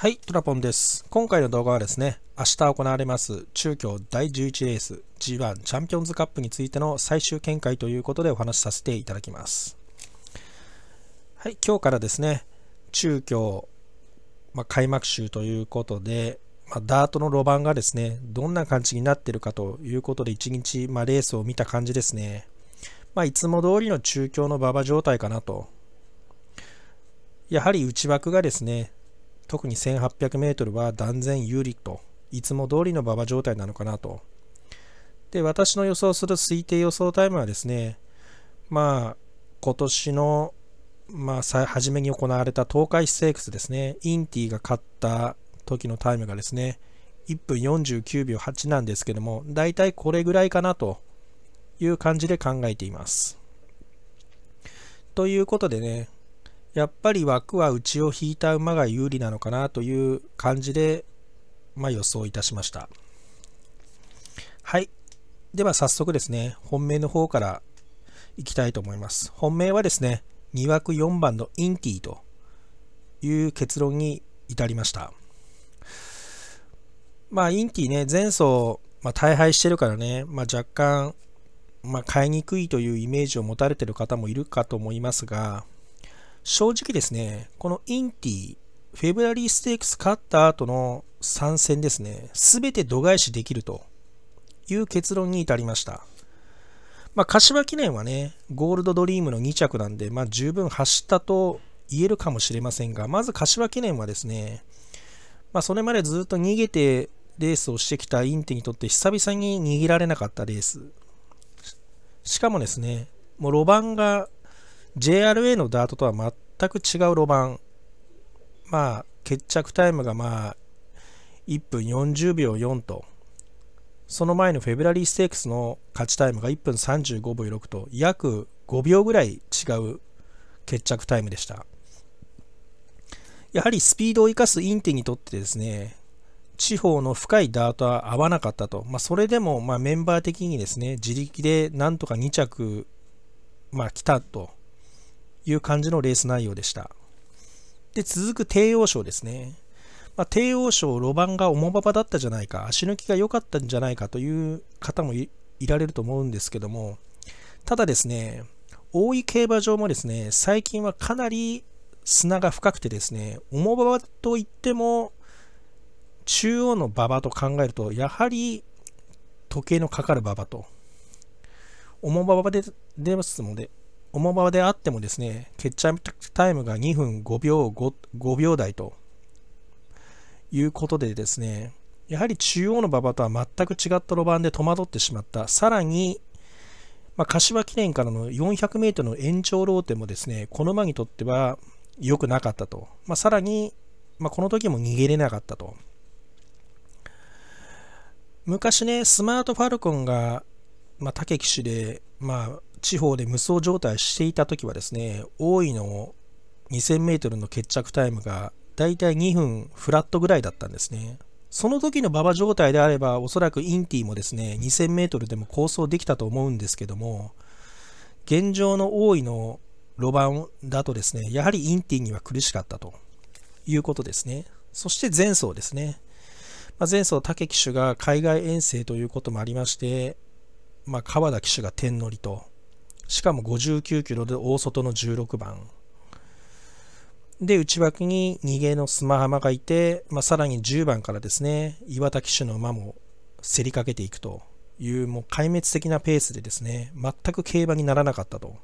はい、トラポンです。今回の動画はですね、明日行われます中京第11レース G1 チャンピオンズカップについての最終見解ということでお話しさせていただきます。はい、今日からですね、中京、まあ、開幕週ということで、まあ、ダートの路盤がですね、どんな感じになってるかということで、1日、まあ、レースを見た感じですね。まあ、いつも通りの中京の馬場状態かなと。やはり内枠がですね、特に 1800m は断然有利といつも通りの馬場状態なのかなとで私の予想する推定予想タイムはですねまあ今年のまあ、初めに行われた東海ステークスですね、インティが勝った時のタイムがですね、1分49秒8なんですけども、大体これぐらいかなという感じで考えています。ということでね、やっぱり枠は内を引いた馬が有利なのかなという感じで、まあ、予想いたしましたはいでは早速ですね本命の方からいきたいと思います本命はですね2枠4番のインティという結論に至りましたまあインティね前走、まあ、大敗してるからね、まあ、若干、まあ、買いにくいというイメージを持たれてる方もいるかと思いますが正直ですね、このインティ、フェブラリーステークス勝った後の参戦ですね、すべて度外視できるという結論に至りました。まあ、柏記念はね、ゴールドドリームの2着なんで、まあ、十分走ったと言えるかもしれませんが、まず柏記念はですね、まあ、それまでずっと逃げてレースをしてきたインテにとって久々に逃げられなかったレース。しかもですね、もう路盤が JRA のダートとは全く違う路盤。まあ、決着タイムがまあ、1分40秒4と、その前のフェブラリーステークスの勝ちタイムが1分35秒6と、約5秒ぐらい違う決着タイムでした。やはりスピードを生かすインテにとってですね、地方の深いダートは合わなかったと。まあ、それでもまメンバー的にですね、自力でなんとか2着、まあ、来たと。いう感じのレース内容でした。で、続く帝王賞ですね。まあ、帝王賞、路盤が重馬場だったじゃないか、足抜きが良かったんじゃないかという方もいられると思うんですけども、ただですね、大井競馬場もですね、最近はかなり砂が深くてですね、重馬場といっても、中央の馬場と考えると、やはり時計のかかる馬場と。重馬場で出ますので、重場であってもですね、決着タイムが2分5秒 5, 5秒台ということでですね、やはり中央の馬場とは全く違った路盤で戸惑ってしまった。さらに、まあ、柏記念からの 400m の延長ローテもですね、この馬にとっては良くなかったと。まあ、さらに、まあ、この時も逃げれなかったと。昔ね、スマートファルコンが、まあ、竹騎手で、まあ、地方で無双状態していた時はですね大井の 2000m の決着タイムがだいたい2分フラットぐらいだったんですねその時の馬場状態であればおそらくインティもですね 2000m でも構想できたと思うんですけども現状の多いの路盤だとですねやはりインティには苦しかったということですねそして前走ですね、まあ、前走武騎手が海外遠征ということもありまして、まあ、川田騎手が天乗りとしかも59キロで大外の16番。で、内枠に逃げの砂浜がいて、まあ、さらに10番からですね、岩田騎手の馬も競りかけていくという、もう壊滅的なペースでですね、全く競馬にならなかったと。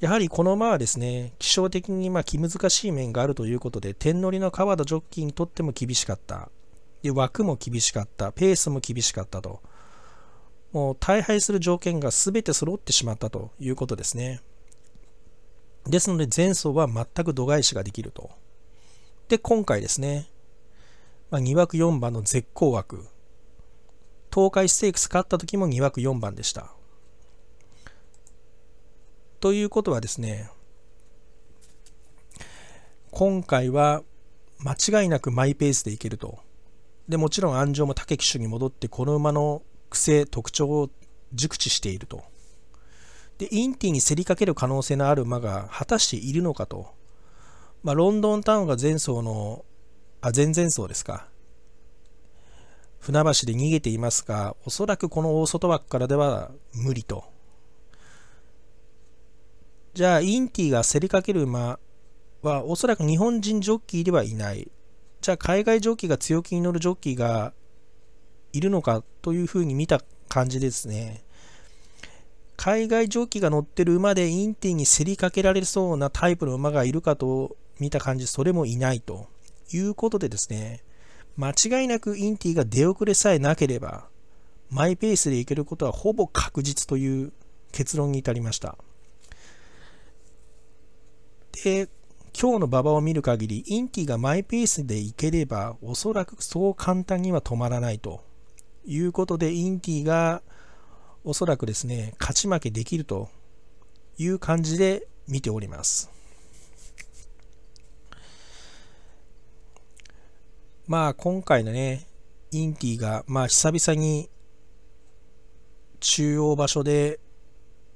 やはりこの馬はですね、気象的にま気難しい面があるということで、天乗りの川田ジョッキーにとっても厳しかった。で、枠も厳しかった。ペースも厳しかったと。もう大敗する条件が全て揃ってしまったということですね。ですので前走は全く度外視ができると。で、今回ですね、まあ、2枠4番の絶好枠、東海ステークス勝った時も2枠4番でした。ということはですね、今回は間違いなくマイペースでいけると。で、もちろん安城も竹騎手に戻ってこの馬の癖特徴を熟知しているとでインティに競りかける可能性のある馬が果たしているのかと、まあ、ロンドンタウンが前走のあ前々走ですか船橋で逃げていますがおそらくこの大外枠からでは無理とじゃあインティが競りかける馬はおそらく日本人ジョッキーではいないじゃあ海外ジョッキーが強気に乗るジョッキーがいるのかというふうに見た感じですね。海外蒸気が乗ってる馬でインティに競りかけられそうなタイプの馬がいるかと見た感じ、それもいないということでですね、間違いなくインティが出遅れさえなければ、マイペースでいけることはほぼ確実という結論に至りました。で、今日の馬場を見る限り、インティがマイペースでいければ、おそらくそう簡単には止まらないということで、インティがおそらくですね、勝ち負けできるという感じで見ております。まあ今回のね、インティが、まあ久々に中央場所で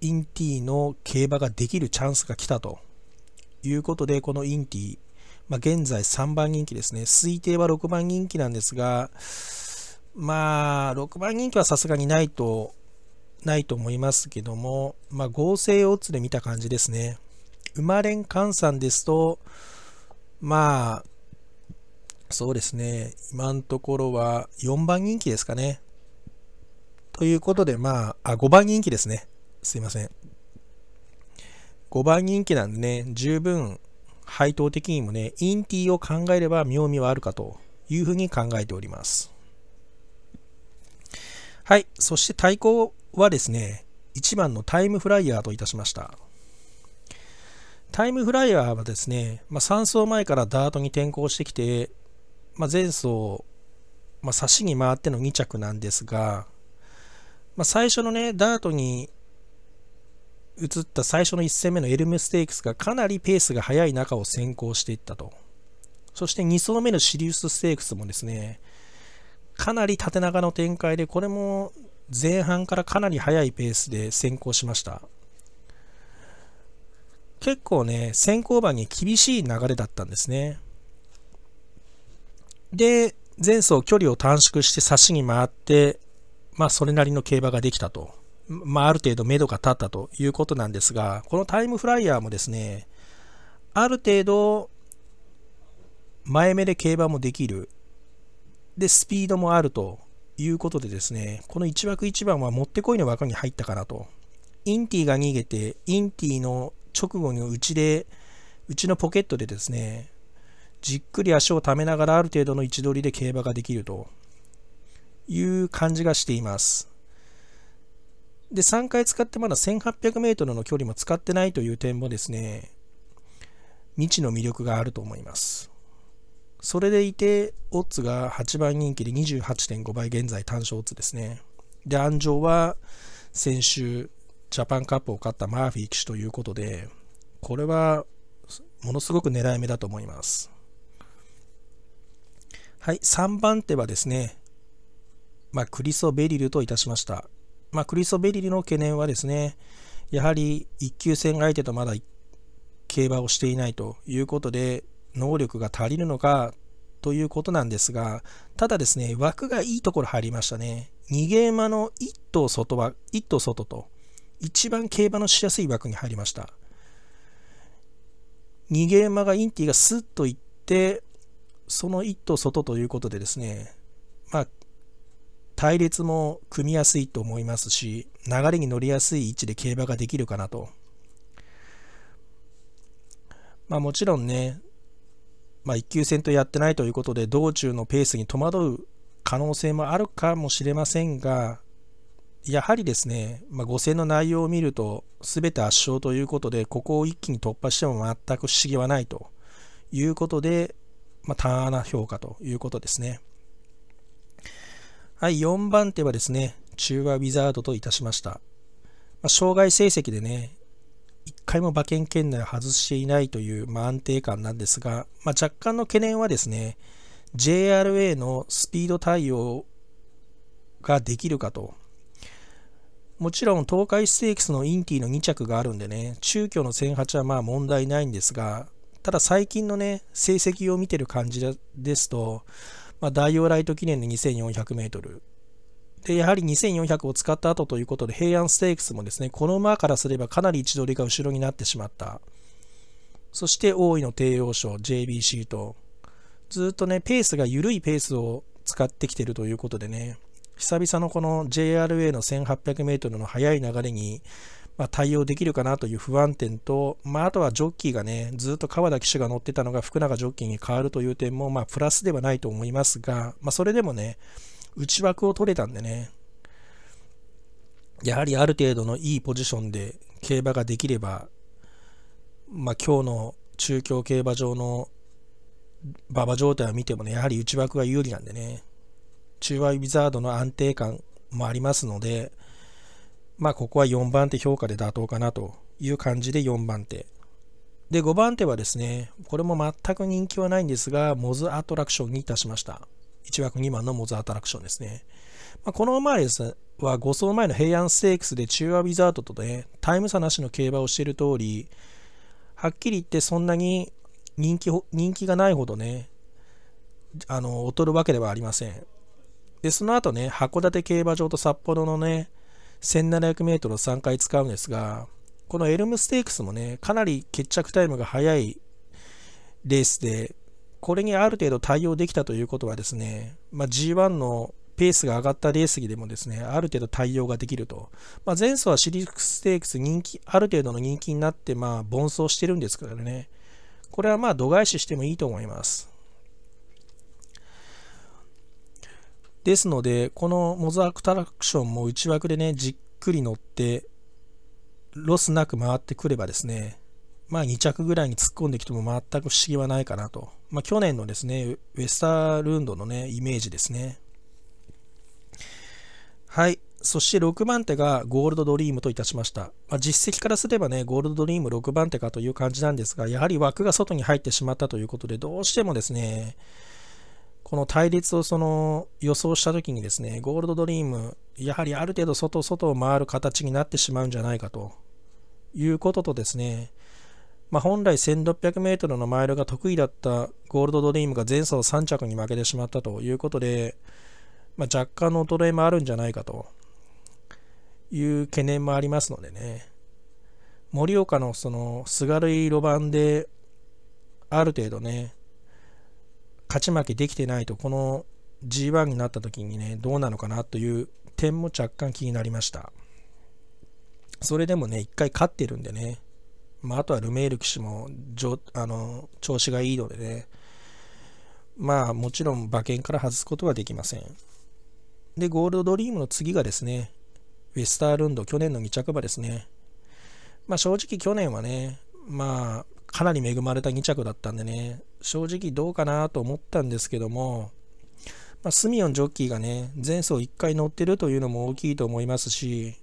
インティの競馬ができるチャンスが来たということで、このインティ、まあ現在3番人気ですね、推定は6番人気なんですが、まあ、6番人気はさすがにないと、ないと思いますけども、まあ、合成オッズで見た感じですね。生まれん換算ですと、まあ、そうですね、今のところは4番人気ですかね。ということで、まあ、あ、5番人気ですね。すいません。5番人気なんでね、十分配当的にもね、インティを考えれば妙味はあるかというふうに考えております。はい、そして対抗はですね、1番のタイムフライヤーといたしました。タイムフライヤーはですね、まあ、3走前からダートに転向してきて、まあ、前走、まあ、差しに回っての2着なんですが、まあ、最初のね、ダートに移った最初の1戦目のエルムステークスがかなりペースが速い中を先行していったと。そして2走目のシリウスステークスもですね、かなり縦長の展開で、これも前半からかなり速いペースで先行しました。結構ね、先行馬に厳しい流れだったんですね。で、前走距離を短縮して差しに回って、まあ、それなりの競馬ができたと。まあ、ある程度目処が立ったということなんですが、このタイムフライヤーもですね、ある程度、前目で競馬もできる。で、スピードもあるということでですね、この1枠1番はもってこいの枠に入ったかなと。インティが逃げて、インティの直後にうちで、うちのポケットでですね、じっくり足をためながらある程度の位置取りで競馬ができるという感じがしています。で、3回使ってまだ 1800m の距離も使ってないという点もですね、未知の魅力があると思います。それでいて、オッズが8番人気で28.5倍現在単勝オッズですね。で、安城は先週、ジャパンカップを勝ったマーフィー騎手ということで、これはものすごく狙い目だと思います。はい、3番手はですね、まあ、クリソ・ベリルといたしました。まあ、クリソ・ベリルの懸念はですね、やはり1級戦相手とまだ競馬をしていないということで、能力が足りるのかということなんですが、ただですね、枠がいいところ入りましたね。逃げ馬の1頭外は、1頭外と、一番競馬のしやすい枠に入りました。逃げ馬がインティがスッといって、その1頭外ということでですね、まあ、隊列も組みやすいと思いますし、流れに乗りやすい位置で競馬ができるかなと。まあもちろんね、まあ、1級戦とやってないということで、道中のペースに戸惑う可能性もあるかもしれませんが、やはりですね、まあ、5戦の内容を見ると、すべて圧勝ということで、ここを一気に突破しても全く不思議はないということで、まあ、単穴評価ということですね。はい、4番手はですね、中和ウィザードといたしました。まあ、障害成績でね、回も馬券圏内を外していないという、まあ、安定感なんですが、まあ、若干の懸念はですね、JRA のスピード対応ができるかと。もちろん東海ステークスのインティの2着があるんでね、中距の1008はまあ問題ないんですが、ただ最近のね、成績を見てる感じですと、まあ、ダイオライト記念の2400メートル、で、やはり2400を使った後ということで、平安ステークスもですね、この馬からすればかなり位置取りが後ろになってしまった。そして大井の帝王賞、JBC と、ずっとね、ペースが緩いペースを使ってきてるということでね、久々のこの JRA の 1800m の速い流れに、まあ、対応できるかなという不安点と、まあ、あとはジョッキーがね、ずっと川田騎手が乗ってたのが福永ジョッキーに変わるという点も、まあ、プラスではないと思いますが、まあ、それでもね、内枠を取れたんでね、やはりある程度のいいポジションで競馬ができれば、まあ、今日の中京競馬場の馬場状態を見てもね、やはり内枠が有利なんでね、中和ウィザードの安定感もありますので、まあ、ここは4番手評価で妥当かなという感じで4番手。で、5番手はですね、これも全く人気はないんですが、モズアトラクションにいたしました。1枠2万のモズアトラクションですね。まあ、この馬はですは5走前の平安ステークスで中和ウィザードとね、タイム差なしの競馬をしている通り、はっきり言ってそんなに人気人気がないほどね、あの、劣るわけではありません。で、その後ね、函館競馬場と札幌のね、1700メートルを3回使うんですが、このエルムステークスもね、かなり決着タイムが早いレースで、これにある程度対応できたということはですね、まあ、G1 のペースが上がったレースでもですね、ある程度対応ができると。まあ、前走はシリックステークス人気、ある程度の人気になって、まあ、奔走してるんですからね。これはまあ、度外視してもいいと思います。ですので、このモザークトラクションも内枠でね、じっくり乗って、ロスなく回ってくればですね、まあ、2着ぐらいに突っ込んできても全く不思議はないかなと。まあ、去年のですね、ウェスタールンドのね、イメージですね。はい。そして6番手がゴールドドリームといたしました。まあ、実績からすればね、ゴールドドリーム6番手かという感じなんですが、やはり枠が外に入ってしまったということで、どうしてもですね、この対立をその予想した時にですね、ゴールドドリーム、やはりある程度外、外を回る形になってしまうんじゃないかということとですね、まあ、本来 1600m のマイルが得意だったゴールドドリームが前走3着に負けてしまったということで、まあ、若干の衰えもあるんじゃないかという懸念もありますのでね盛岡のそのすがるい路盤である程度ね勝ち負けできてないとこの G1 になった時にねどうなのかなという点も若干気になりましたそれでもね一回勝ってるんでねまあ、あとはルメール騎士もあの調子がいいのでね、まあもちろん馬券から外すことはできません。で、ゴールドドリームの次がですね、ウェスタールンド、去年の2着馬ですね。まあ正直去年はね、まあかなり恵まれた2着だったんでね、正直どうかなと思ったんですけども、まあ、スミオンジョッキーがね、前走1回乗ってるというのも大きいと思いますし、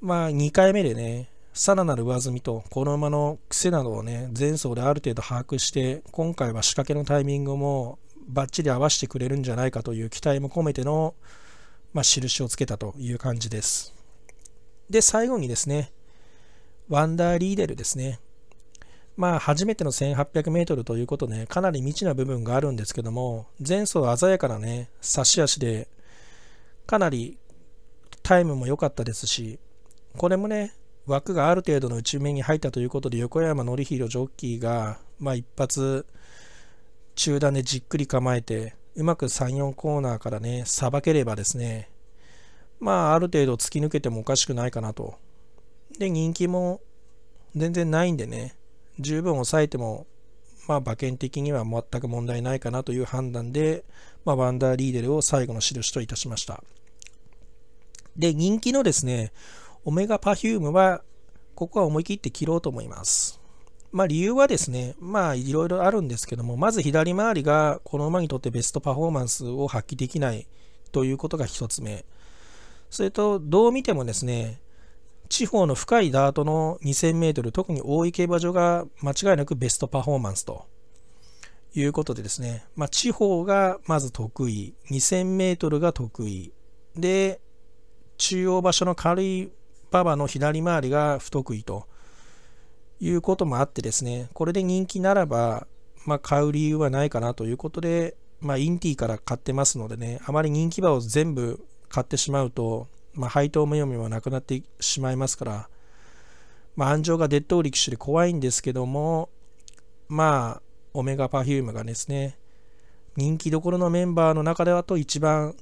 まあ2回目でね、さらなる上積みと、この馬の癖などをね、前走である程度把握して、今回は仕掛けのタイミングもバッチリ合わせてくれるんじゃないかという期待も込めての、まあ、印をつけたという感じです。で、最後にですね、ワンダーリーデルですね。まあ、初めての1800メートルということで、ね、かなり未知な部分があるんですけども、前走鮮やかなね、差し足で、かなりタイムも良かったですし、これもね、枠がある程度の内面に入ったということで横山典弘ジョッキーが、まあ、一発中断でじっくり構えてうまく34コーナーからねさばければですねまあある程度突き抜けてもおかしくないかなとで人気も全然ないんでね十分抑えてもまあ馬券的には全く問題ないかなという判断で、まあ、ワンダーリーデルを最後の印といたしましたで人気のですねオメガパフュームは、ここは思い切って切ろうと思います。まあ理由はですね、まあいろいろあるんですけども、まず左回りがこの馬にとってベストパフォーマンスを発揮できないということが1つ目。それと、どう見てもですね、地方の深いダートの2 0 0 0メートル、特に大井競馬場が間違いなくベストパフォーマンスということでですね、まあ、地方がまず得意、2 0 0 0メートルが得意、で、中央場所の軽い馬場の左回りが不得意ということもあってですね、これで人気ならば、まあ、買う理由はないかなということで、まあ、インティから買ってますのでね、あまり人気馬を全部買ってしまうと、まあ、配当も読みもなくなってしまいますから、まあ、安城がデッド力士で怖いんですけども、まあ、オメガパフュームがですね、人気どころのメンバーの中ではと一番、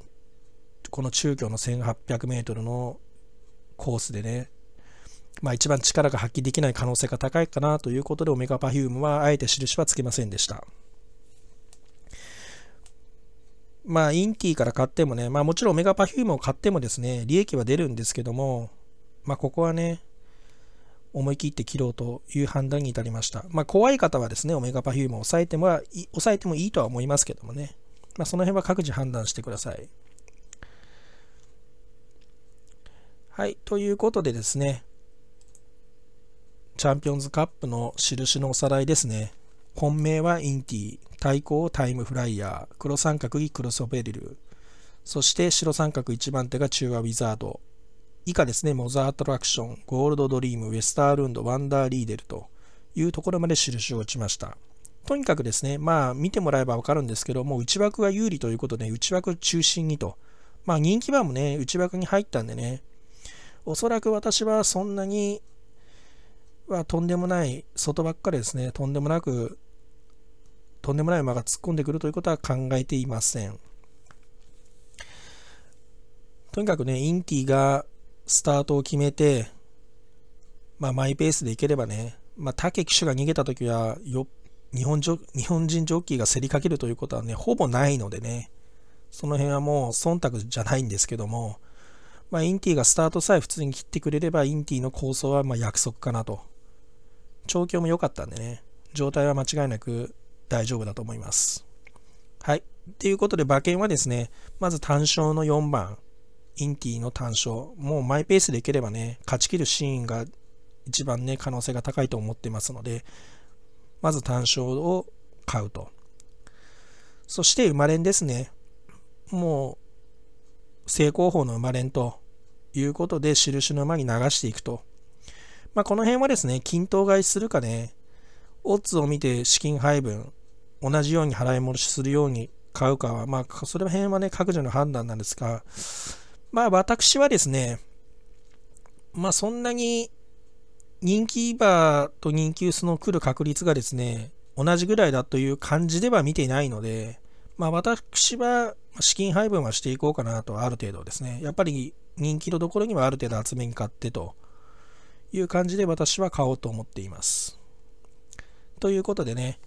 この中京の1800メートルのコースでね、まあ、一番力が発揮できない可能性が高いかなということで、オメガパフュームはあえて印はつけませんでした。まあ、インティから買ってもね、まあ、もちろんオメガパフュームを買ってもですね、利益は出るんですけども、まあ、ここはね、思い切って切ろうという判断に至りました。まあ、怖い方はですね、オメガパフュームを抑えても抑えてもいいとは思いますけどもね、まあ、その辺は各自判断してください。はい、ということでですね、チャンピオンズカップの印のおさらいですね。本命はインティ、対抗タイムフライヤー、黒三角にクロスオベリル、そして白三角1番手が中和ウィザード、以下ですね、モザーアトラクション、ゴールドドリーム、ウェスタールンド、ワンダーリーデルというところまで印を打ちました。とにかくですね、まあ見てもらえばわかるんですけど、もう内枠が有利ということで、内枠中心にと。まあ人気馬もね、内枠に入ったんでね、おそらく私はそんなにはとんでもない外ばっかりですねとんでもなくとんでもない馬が突っ込んでくるということは考えていませんとにかくねインティがスタートを決めてまあマイペースでいければねまあ竹騎手が逃げた時はよ日本日本人ジョッキーが競りかけるということはねほぼないのでねその辺はもう忖度じゃないんですけどもまあ、インティがスタートさえ普通に切ってくれれば、インティの構想はま約束かなと。調教も良かったんでね、状態は間違いなく大丈夫だと思います。はい。ということで、馬券はですね、まず単勝の4番、インティの単勝。もうマイペースでいければね、勝ち切るシーンが一番ね、可能性が高いと思ってますので、まず単勝を買うと。そして、生まれんですね。もう、正攻法の生まれんと、いうことで印の間に流していくと。まあ、この辺はですね、均等買いするかね、オッズを見て資金配分、同じように払い戻しするように買うかは、まあ、その辺はね、各自の判断なんですが、まあ、私はですね、まあ、そんなに人気バーと人気薄の来る確率がですね、同じぐらいだという感じでは見ていないので、まあ、私は資金配分はしていこうかなと、ある程度ですね。やっぱり人気のところにはある程度厚めに買ってという感じで私は買おうと思っています。ということでね、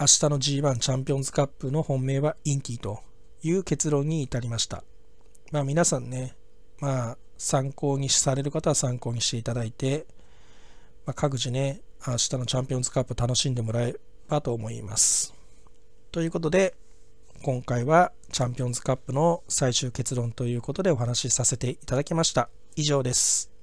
明日の G1 チャンピオンズカップの本命はインティという結論に至りました。まあ皆さんね、まあ参考にされる方は参考にしていただいて、まあ、各自ね、明日のチャンピオンズカップ楽しんでもらえばと思います。ということで、今回はチャンピオンズカップの最終結論ということでお話しさせていただきました。以上です。